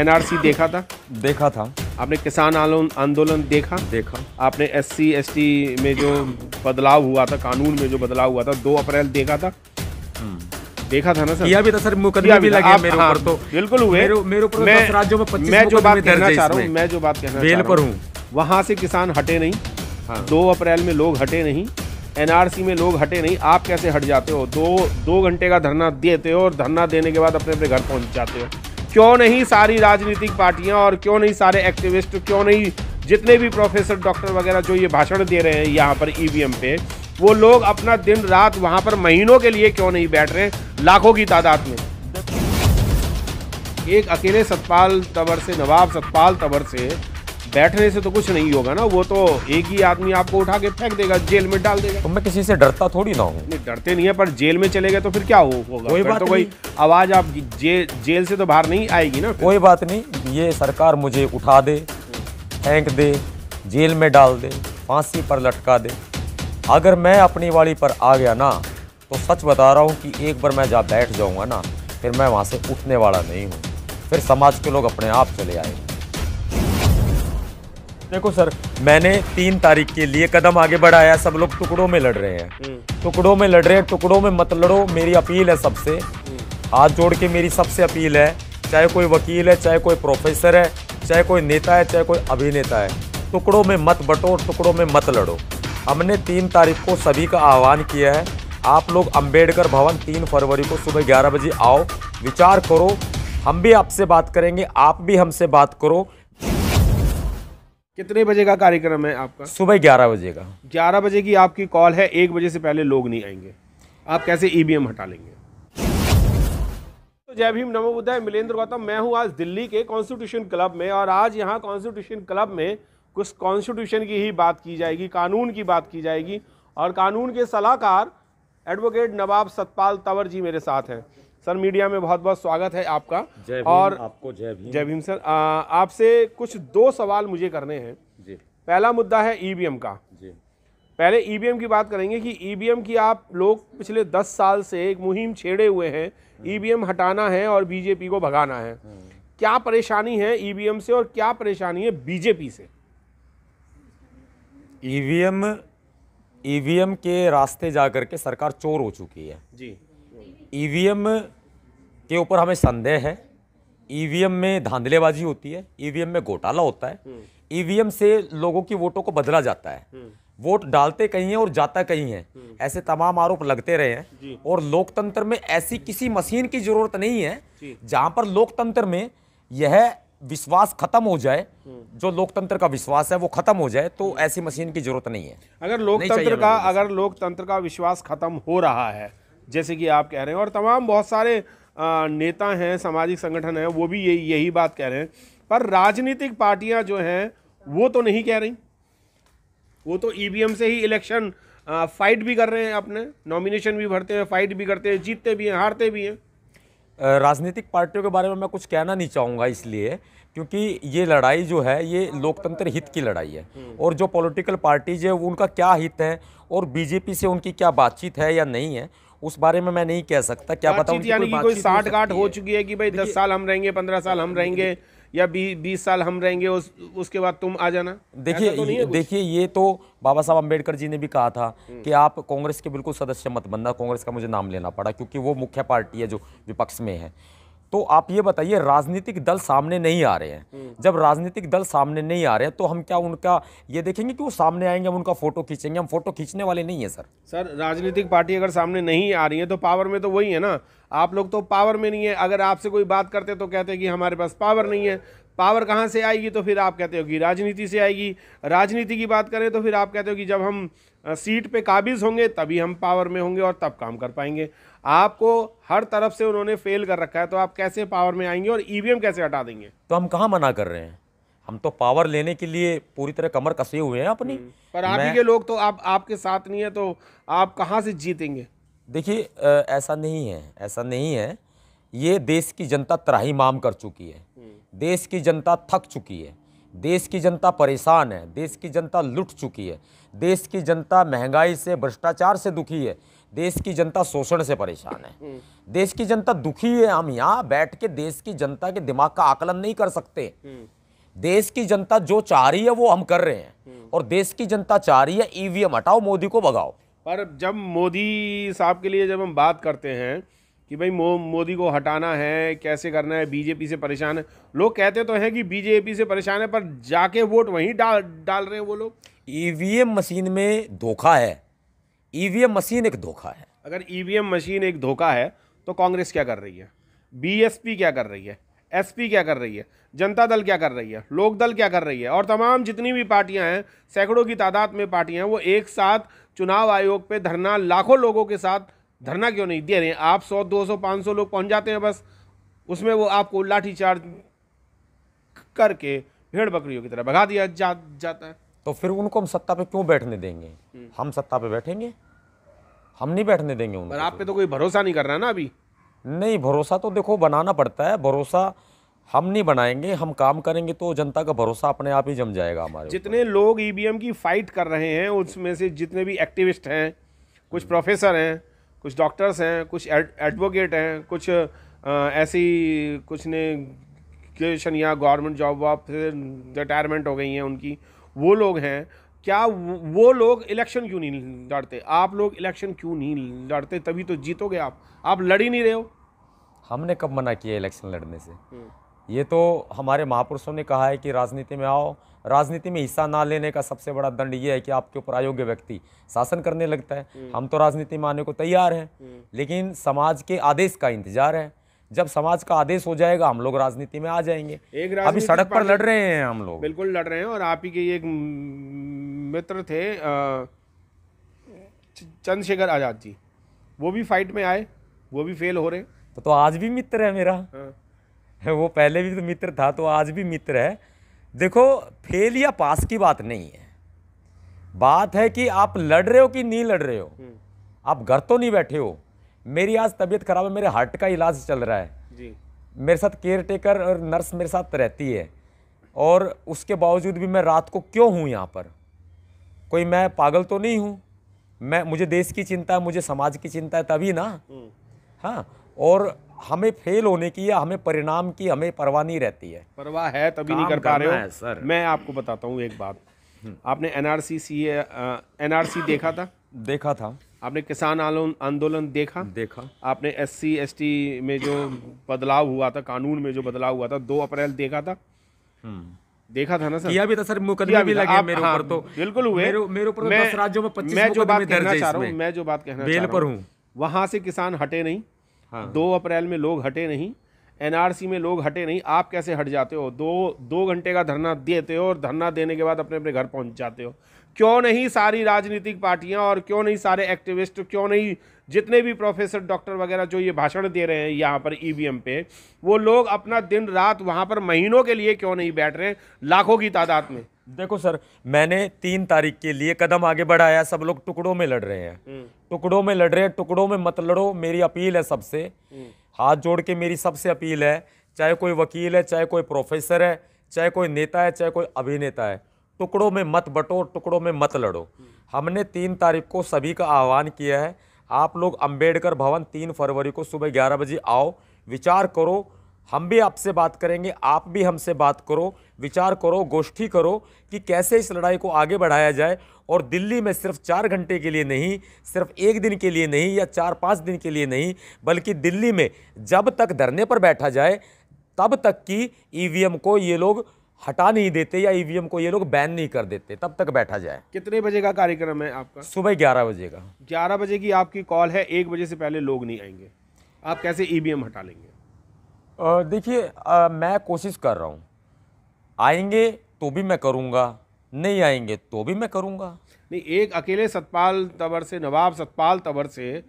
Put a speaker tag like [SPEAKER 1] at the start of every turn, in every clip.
[SPEAKER 1] NRC देखा था देखा था आपने किसान आंदोलन देखा देखा आपने एस सी में जो बदलाव हुआ था कानून में जो बदलाव हुआ था दो अप्रैल देखा था हम्म। देखा था ना सर यह भी था सर मुकदमा भी लगे मेरे हाँ, ऊपर तो बिल्कुल हुए मेरे ऊपर तो मैं राज्यों में मैं जो बात कहना चाह रहा हूँ मैं जो बात कहना बेल पर हूँ वहाँ से किसान हटे नहीं हाँ। दो अप्रैल में लोग हटे नहीं एनआरसी में लोग हटे नहीं आप कैसे हट जाते हो दो दो घंटे का धरना देते हो और धरना देने के बाद अपने अपने घर पहुंच जाते हो क्यों नहीं सारी राजनीतिक पार्टियां और क्यों नहीं सारे एक्टिविस्ट क्यों नहीं जितने भी प्रोफेसर डॉक्टर वगैरह जो ये भाषण दे रहे हैं यहाँ पर ईवीएम e पे वो लोग अपना दिन रात वहाँ पर महीनों के लिए क्यों नहीं बैठ रहे लाखों की तादाद में एक अकेले सतपाल तंवर से नवाब सतपाल तंवर से बैठने से तो कुछ नहीं होगा ना वो तो एक ही आदमी आपको उठा के फेंक देगा जेल में डाल देगा तो मैं किसी से डरता थोड़ी ना हूँ डरते नहीं है पर जेल में चले गए तो फिर क्या होगा कोई बात तो कोई आवाज आप जे, जेल से तो बाहर नहीं आएगी ना कोई
[SPEAKER 2] बात नहीं ये सरकार मुझे उठा दे फेंक दे जेल में डाल दे फांसी पर लटका दे अगर मैं अपनी वाली पर आ गया ना तो सच बता रहा हूँ कि एक बार मैं जा बैठ जाऊँगा ना फिर मैं वहाँ से उठने वाला नहीं हूँ फिर समाज के लोग अपने आप चले आएंगे देखो सर मैंने तीन तारीख के लिए कदम आगे बढ़ाया सब लोग टुकड़ों में लड़ रहे हैं हम्म। टुकड़ों में लड़ रहे हैं टुकड़ों में मत लड़ो मेरी अपील है सबसे हम्म। हाथ जोड़ के मेरी सबसे अपील है चाहे कोई वकील है चाहे कोई प्रोफेसर है चाहे कोई नेता है चाहे कोई अभिनेता है टुकड़ों में मत बटो टुकड़ों में मत लड़ो हमने तीन तारीख को सभी का आह्वान किया है आप लोग अंबेडकर भवन तीन फरवरी को सुबह ग्यारह बजे आओ विचार करो हम भी आपसे बात करेंगे
[SPEAKER 1] आप भी हमसे बात करो कितने बजे का कार्यक्रम है आपका सुबह ग्यारह बजे का ग्यारह बजे की आपकी कॉल है एक बजे से पहले लोग नहीं आएंगे आप कैसे ई e हटा लेंगे तो जय भीम नमो बुद्धा मिलेंद्र गौतम मैं हूं आज दिल्ली के कॉन्स्टिट्यूशन क्लब में और आज यहां कॉन्स्टिट्यूशन क्लब में कुछ कॉन्स्टिट्यूशन की ही बात की जाएगी कानून की बात की जाएगी और कानून के सलाहकार एडवोकेट नवाब सतपाल तंवर जी मेरे साथ हैं सर मीडिया में बहुत बहुत स्वागत है आपका जय और आपको जय भीम जय भीम सर आपसे कुछ दो सवाल मुझे करने हैं जी पहला मुद्दा है ईवीएम e का जी पहले ईवीएम e की बात करेंगे कि ईवीएम e की आप लोग पिछले दस साल से एक मुहिम छेड़े हुए हैं ईवीएम हम्म। हटाना है और बीजेपी को भगाना है हम्म। क्या परेशानी है ईवीएम से और क्या परेशानी है बीजेपी से
[SPEAKER 2] ईवीएम ईवीएम के रास्ते जाकर के सरकार चोर हो चुकी है जी ईवीएम के ऊपर हमें संदेह है ईवीएम में धांधलेबाजी होती है ईवीएम में घोटाला होता है हम्म। ईवीएम से लोगों की वोटों को बदला जाता है हम्म। वोट डालते कहीं है और जाता कहीं है हम्म। ऐसे तमाम आरोप लगते रहे हैं और लोकतंत्र में ऐसी किसी मशीन की जरूरत नहीं है जहां पर लोकतंत्र में यह विश्वास खत्म हो जाए जो लोकतंत्र का विश्वास है वो खत्म हो जाए तो ऐसी मशीन की जरूरत नहीं है
[SPEAKER 1] अगर लोकतंत्र का अगर लोकतंत्र का विश्वास खत्म हो रहा है जैसे कि आप कह रहे हैं और तमाम बहुत सारे नेता हैं सामाजिक संगठन हैं वो भी यही यही बात कह रहे हैं पर राजनीतिक पार्टियां जो हैं वो तो नहीं कह रही वो तो ईवीएम e से ही इलेक्शन फाइट भी कर रहे हैं अपने नॉमिनेशन भी भरते हैं फाइट भी करते हैं जीतते भी हैं हारते भी हैं राजनीतिक पार्टियों के बारे में मैं कुछ कहना नहीं चाहूँगा
[SPEAKER 2] इसलिए क्योंकि ये लड़ाई जो है ये लोकतंत्र हित की लड़ाई है हम्म। और जो पॉलिटिकल पार्टीज है उनका क्या हित है और बीजेपी से उनकी क्या बातचीत है या नहीं है उस बारे में मैं नहीं कह सकता क्या बताऊँ यानी कोई साठ
[SPEAKER 1] गांठ हो चुकी है कि भाई दस साल हम रहेंगे पंद्रह साल हम रहेंगे या बी, बीस साल हम रहेंगे उस उसके बाद तुम आ जाना देखिए तो देखिए
[SPEAKER 2] ये तो बाबा साहब अम्बेडकर जी ने भी कहा था हम्म। कि आप कांग्रेस के बिल्कुल सदस्य मत बनना कांग्रेस का मुझे नाम लेना पड़ा क्योंकि वो मुख्य पार्टी है जो विपक्ष में है तो आप ये बताइए राजनीतिक दल सामने नहीं आ रहे हैं हम्म। जब राजनीतिक दल सामने नहीं आ रहे हैं तो हम क्या उनका ये देखेंगे कि वो सामने आएंगे हम उनका फोटो खींचेंगे हम फोटो खींचने वाले नहीं है सर
[SPEAKER 1] सर राजनीतिक पार्टी अगर सामने नहीं आ रही है तो पावर में तो वही है ना आप लोग तो पावर में नहीं है अगर आपसे कोई बात करते तो कहते हैं कि हमारे पास पावर नहीं है पावर कहाँ से आएगी तो फिर आप कहते हो कि राजनीति से आएगी राजनीति की बात करें तो फिर आप कहते हो कि जब हम सीट पे काबिज होंगे तभी हम पावर में होंगे और तब काम कर पाएंगे आपको हर तरफ से उन्होंने फेल कर रखा है तो आप कैसे पावर में आएंगे और ईवीएम e कैसे हटा देंगे
[SPEAKER 2] तो हम कहाँ मना कर रहे हैं हम तो पावर लेने के लिए पूरी तरह कमर कसे हुए हैं अपनी हम्म,
[SPEAKER 1] पर आप मैं... के लोग तो आप आपके साथ नहीं है तो आप कहाँ से जीतेंगे
[SPEAKER 2] देखिए ऐसा नहीं है ऐसा नहीं है ये देश की जनता त्राही माम कर चुकी है हम्म। देश की जनता थक चुकी है देश की जनता परेशान है देश की जनता लुट चुकी है देश की जनता महंगाई से भ्रष्टाचार से दुखी है देश की जनता शोषण से परेशान है हम्म। देश की जनता दुखी है हम यहाँ बैठ के देश की जनता के दिमाग का आकलन नहीं कर सकते हम्म। देश की जनता जो चाह रही है वो हम कर रहे हैं हम्म। और देश की जनता चाह रही है ईवीएम e हटाओ मोदी को भगाओ
[SPEAKER 1] पर जब मोदी साहब के लिए जब हम बात करते हैं कि भाई मो मोदी को हटाना है कैसे करना है बीजेपी से परेशान है लोग कहते तो हैं कि बीजेपी से परेशान है पर जाके वोट वहीं डाल डाल रहे हैं वो लोग ईवीएम मशीन में धोखा है ईवीएम मशीन एक धोखा है अगर ईवीएम मशीन एक धोखा है तो कांग्रेस क्या कर रही है बीएसपी क्या कर रही है एसपी क्या कर रही है जनता दल क्या कर रही है लोक दल क्या कर रही है और तमाम जितनी भी पार्टियां हैं सैकड़ों की तादाद में पार्टियां हैं वो एक साथ चुनाव आयोग पे धरना लाखों लोगों के साथ धरना क्यों नहीं दे रहे आप सौ दो सौ पाँच सौ लोग पहुँच जाते हैं बस उसमें वो आपको लाठीचार्ज करके भेड़ बकरियों की तरह भगा दिया जा, जाता है
[SPEAKER 2] तो फिर उनको हम सत्ता पे क्यों बैठने देंगे हम्म। हम सत्ता पे बैठेंगे हम नहीं बैठने देंगे उनको पर आप पे तो कोई भरोसा नहीं कर रहा ना अभी नहीं भरोसा तो देखो बनाना पड़ता है भरोसा हम नहीं बनाएंगे हम काम करेंगे तो जनता का भरोसा अपने आप ही जम जाएगा हमारे
[SPEAKER 1] जितने लोग ईवीएम e की फाइट कर रहे हैं उसमें से जितने भी एक्टिविस्ट हैं कुछ प्रोफेसर हैं कुछ डॉक्टर्स हैं कुछ एडवोकेट हैं कुछ ऐसी कुछ ने ग्रेजुएशन या गवर्नमेंट जॉब वॉब से रिटायरमेंट हो गई हैं उनकी वो लोग हैं क्या वो लोग इलेक्शन क्यों नहीं लड़ते आप लोग इलेक्शन क्यों नहीं लड़ते तभी तो जीतोगे आप आप लड़ ही नहीं रहे हो
[SPEAKER 2] हमने कब मना किया इलेक्शन लड़ने से हम्म। ये तो हमारे महापुरुषों ने कहा है कि राजनीति में आओ राजनीति में हिस्सा ना लेने का सबसे बड़ा दंड ये है कि आपके ऊपर अयोग्य व्यक्ति शासन करने लगता है हम्म। हम तो राजनीति में आने को तैयार हैं हम्म। लेकिन समाज के आदेश का इंतजार है जब समाज का आदेश हो जाएगा हम लोग राजनीति में आ जाएंगे
[SPEAKER 1] एक अभी सड़क पर लड़ रहे हैं हम लोग बिल्कुल लड़ रहे हैं और आप ही के एक मित्र थे चंद्रशेखर आजाद जी वो भी फाइट में आए वो भी फेल हो रहे तो, तो आज भी मित्र है मेरा हाँ। वो पहले भी तो मित्र
[SPEAKER 2] था तो आज भी मित्र है देखो फेल या पास की बात नहीं है बात है कि आप लड़ रहे हो कि नहीं लड़ रहे हो हम्म। आप घर तो नहीं बैठे हो मेरी आज तबीयत खराब है मेरे हार्ट का इलाज चल रहा है जी मेरे साथ केयर टेकर और नर्स मेरे साथ रहती है और उसके बावजूद भी मैं रात को क्यों हूँ यहाँ पर कोई मैं पागल तो नहीं हूँ मैं मुझे देश की चिंता है मुझे समाज की चिंता है तभी ना हम्म। हाँ और हमें फेल होने की या हमें परिणाम की हमें परवाह नहीं रहती है
[SPEAKER 1] परवाह है तभी नहीं कर पा रहे हो सर मैं आपको बताता हूँ एक बात हम्म। आपने एनआरसी सी एनआरसी देखा था देखा था आपने किसान आंदोलन देखा देखा आपने एस सी एस टी में जो बदलाव हुआ था कानून में जो बदलाव हुआ था दो अप्रैल देखा था हम्म। देखा था ना सर किया भी था सर मुकदमे भी लगे मेरे ऊपर हाँ, तो बिल्कुल हुए मेरे ऊपर तो दस राज्यों में पच्चीस मैं जो बात कहना चाह रहा हूँ मैं जो बात कहना चाह रहा हूँ वहाँ से किसान हटे नहीं हाँ। दो अप्रैल में लोग हटे नहीं एनआरसी में लोग हटे नहीं आप कैसे हट जाते हो दो दो घंटे का धरना देते हो और धरना देने के बाद अपने अपने घर पहुंच जाते हो क्यों नहीं सारी राजनीतिक पार्टियां और क्यों नहीं सारे एक्टिविस्ट क्यों नहीं जितने भी प्रोफेसर डॉक्टर वगैरह जो ये भाषण दे रहे हैं यहाँ पर ईवीएम e पे वो लोग अपना दिन रात वहाँ पर महीनों के लिए क्यों नहीं बैठ रहे लाखों की तादाद में देखो सर मैंने तीन तारीख के
[SPEAKER 2] लिए कदम आगे बढ़ाया सब लोग टुकड़ों में लड़ रहे हैं हम्म। टुकड़ों में लड़ रहे हैं टुकड़ों में मत लड़ो मेरी अपील है सबसे हम्म। हाथ जोड़ के मेरी सबसे अपील है चाहे कोई वकील है चाहे कोई प्रोफेसर है चाहे कोई नेता है चाहे कोई अभिनेता है टुकड़ों में मत बटो टुकड़ों में मत लड़ो हम्म। हमने तीन तारीख को सभी का आह्वान किया है आप लोग अम्बेडकर भवन तीन फरवरी को सुबह ग्यारह बजे आओ विचार करो हम भी आपसे बात करेंगे आप भी हमसे बात करो विचार करो गोष्ठी करो कि कैसे इस लड़ाई को आगे बढ़ाया जाए और दिल्ली में सिर्फ चार घंटे के लिए नहीं सिर्फ एक दिन के लिए नहीं या चार पाँच दिन के लिए नहीं बल्कि दिल्ली में जब तक धरने पर बैठा जाए तब तक कि ई को ये लोग हटा नहीं देते या ईवीएम को ये लोग बैन नहीं कर देते तब तक बैठा जाए
[SPEAKER 1] कितने बजे का कार्यक्रम है आपका सुबह ग्यारह बजे का ग्यारह बजे की आपकी कॉल है एक बजे से पहले लोग नहीं आएंगे आप कैसे ईवीएम हटा लेंगे देखिए मैं कोशिश कर रहा हूँ आएंगे तो भी मैं करूँगा नहीं आएंगे तो भी मैं करूँगा नहीं एक अकेले सतपाल तवर से नवाब सतपाल तवर से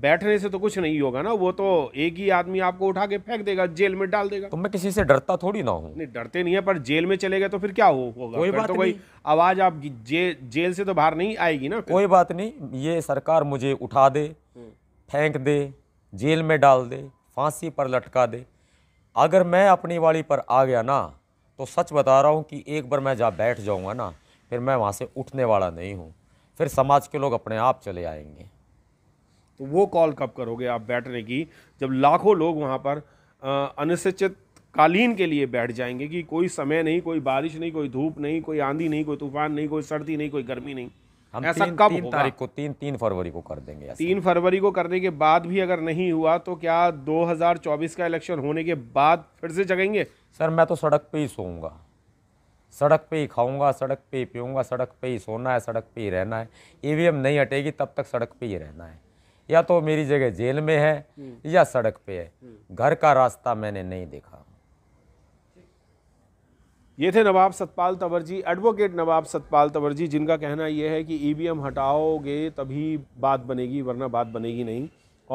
[SPEAKER 1] बैठने से तो कुछ नहीं होगा ना वो तो एक ही आदमी आपको उठा के फेंक देगा जेल में डाल देगा तो मैं किसी से डरता थोड़ी ना हूँ नहीं डरते नहीं है पर जेल में चले गए तो फिर क्या हो होगा कोई बात तो कोई आवाज आप जे, जेल से तो बाहर नहीं आएगी ना कोई बात नहीं ये सरकार मुझे उठा दे हम्म। फेंक दे
[SPEAKER 2] जेल में डाल दे फांसी पर लटका दे अगर मैं अपनी वाली पर आ गया ना तो सच बता रहा हूँ कि एक बार मैं जहाँ बैठ जाऊँगा ना फिर मैं वहाँ से उठने वाला नहीं
[SPEAKER 1] हूँ फिर समाज के लोग अपने आप चले आएंगे तो वो कॉल कब करोगे आप बैठने की जब लाखों लोग वहाँ पर अनिश्चित कालीन के लिए बैठ जाएंगे कि कोई समय नहीं कोई बारिश नहीं कोई धूप नहीं कोई आंधी नहीं कोई तूफान नहीं कोई सर्दी नहीं कोई गर्मी नहीं हम ऐसा तीन, कब तीन तारीख
[SPEAKER 2] को तीन तीन फरवरी को कर देंगे तीन
[SPEAKER 1] फरवरी को करने के बाद भी अगर नहीं हुआ तो क्या 2024 का इलेक्शन होने के बाद फिर से जगेंगे सर मैं तो
[SPEAKER 2] सड़क पे ही सोऊंगा सड़क पे ही खाऊंगा सड़क पे ही पीऊँगा सड़क पे ही सोना है सड़क पे ही रहना है ईवीएम e नहीं हटेगी तब तक सड़क पे ही रहना है या तो मेरी जगह जेल में
[SPEAKER 1] है हम्म। या सड़क पे है हम्म। घर का रास्ता मैंने नहीं देखा ये थे नवाब सतपाल तंवर जी एडवोकेट नवाब सतपाल तंवर जी जिनका कहना यह है कि ई e हटाओगे तभी बात बनेगी वरना बात बनेगी नहीं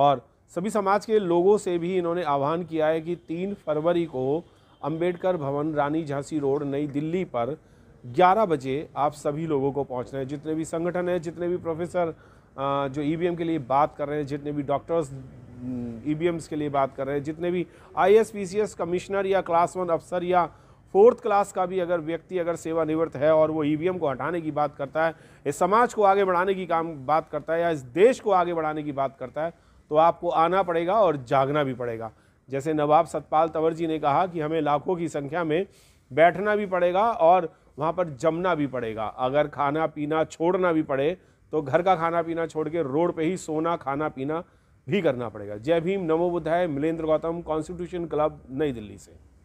[SPEAKER 1] और सभी समाज के लोगों से भी इन्होंने आह्वान किया है कि तीन फरवरी को अंबेडकर भवन रानी झांसी रोड नई दिल्ली पर 11 बजे आप सभी लोगों को पहुंचना है जितने भी संगठन हैं जितने भी प्रोफेसर जो ई e के लिए बात कर रहे हैं जितने भी डॉक्टर्स ई e के लिए बात कर रहे हैं जितने भी आई कमिश्नर या क्लास वन अफसर या फोर्थ क्लास का भी अगर व्यक्ति अगर सेवानिवृत्त है और वो ई को हटाने की बात करता है इस समाज को आगे बढ़ाने की काम बात करता है या इस देश को आगे बढ़ाने की बात करता है तो आपको आना पड़ेगा और जागना भी पड़ेगा जैसे नवाब सतपाल तंवर जी ने कहा कि हमें लाखों की संख्या में बैठना भी पड़ेगा और वहाँ पर जमना भी पड़ेगा अगर खाना पीना छोड़ना भी पड़े तो घर का खाना पीना छोड़ के रोड पे ही सोना खाना पीना भी करना पड़ेगा जय भीम नमो बुद्धाय मिलेंद्र गौतम कॉन्स्टिट्यूशन क्लब नई दिल्ली से